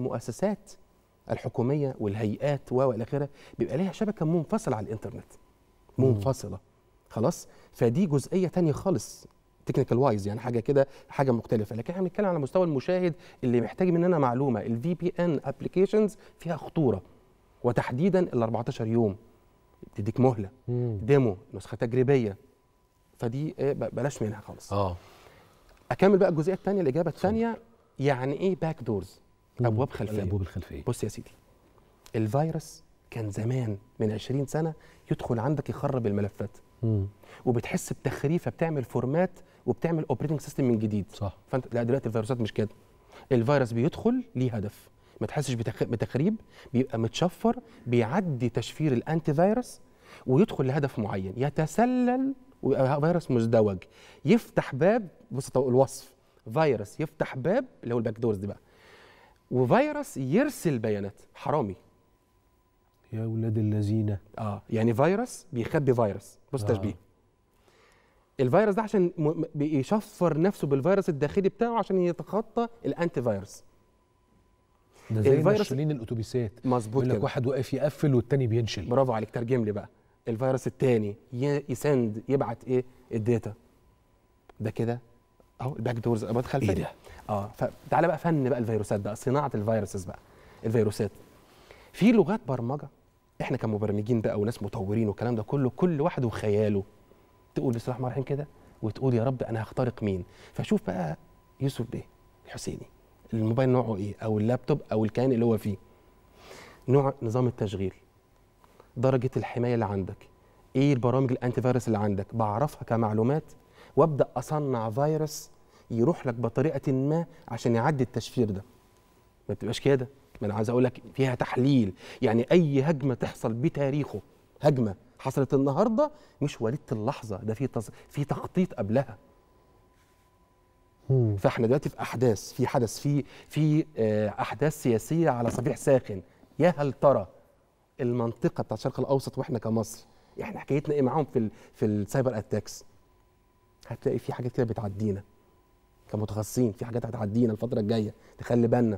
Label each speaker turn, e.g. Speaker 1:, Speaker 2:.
Speaker 1: المؤسسات الحكوميه والهيئات و الى اخره بيبقى ليها شبكه منفصله على الانترنت منفصله خلاص فدي جزئيه تانية خالص تكنيكال وايز يعني حاجه كده حاجه مختلفه لكن احنا بنتكلم على مستوى المشاهد اللي محتاج مننا معلومه الفي بي ان ابلكيشنز فيها خطوره وتحديدا ال 14 يوم تديك مهله مم. ديمو نسخه تجريبيه فدي آه، بلاش منها خالص اه اكمل بقى الجزئيه الثانيه الاجابه الثانيه يعني ايه باك دورز ابواب خلفيه الابواب الخلفيه بص يا سيدي الفيروس كان زمان من 20 سنه يدخل عندك يخرب الملفات مم. وبتحس بتخريفه بتعمل فورمات وبتعمل اوبريتنج سيستم من جديد صح فانت لا دلوقتي الفيروسات مش كده الفيروس بيدخل ليه هدف ما تحسش بتخريب بيبقى متشفر بيعدي تشفير الانتي فيروس ويدخل لهدف معين يتسلل ويبقى فيروس مزدوج يفتح باب بص الوصف فيروس يفتح باب اللي هو الباك دورز دي بقى وفيروس يرسل بيانات حرامي يا ولاد الذين اه يعني فيروس بيخبي فيروس بص آه. تشبيه الفيروس ده عشان بيشفر نفسه بالفيروس الداخلي بتاعه عشان يتخطى الانتي فيروس ده زي الفيروس الاتوبيسات مظبوط لك واحد واقف يقفل والتاني بينشل برافو عليك ترجم لي بقى الفيروس التاني يسند يبعت ايه الداتا ده كده اهو الباك دورز ابواب خلفيه ايه ده؟ اه فتعالى بقى فن بقى الفيروسات بقى صناعه الفيروسز بقى الفيروسات في لغات برمجه احنا كمبرمجين بقى وناس مطورين والكلام ده كله كل واحد وخياله تقول بسم الله الرحمن الرحيم كده وتقول يا رب انا هخترق مين فشوف بقى يوسف بيه الحسيني الموبايل نوعه ايه او اللابتوب او الكيان اللي هو فيه نوع نظام التشغيل درجه الحمايه اللي عندك ايه البرامج الانتي فيروس اللي عندك بعرفها كمعلومات وابدا اصنع فيروس يروح لك بطريقه ما عشان يعدي التشفير ده ما بتبقاش كده ما انا عايز اقول لك فيها تحليل يعني اي هجمه تحصل بتاريخه هجمه حصلت النهارده مش وليده اللحظه ده في تص... في تخطيط قبلها فاحنا دلوقتي في احداث في حدث في في آه، احداث سياسيه على صفيح ساخن يا هل ترى المنطقه بتاعت الشرق الاوسط واحنا كمصر احنا يعني حكايتنا ايه معاهم في ال في السايبر اتاكس هتلاقي في حاجات كده بتعدينا كمتخصصين في حاجات هتعدينا الفتره الجايه تخلي بالنا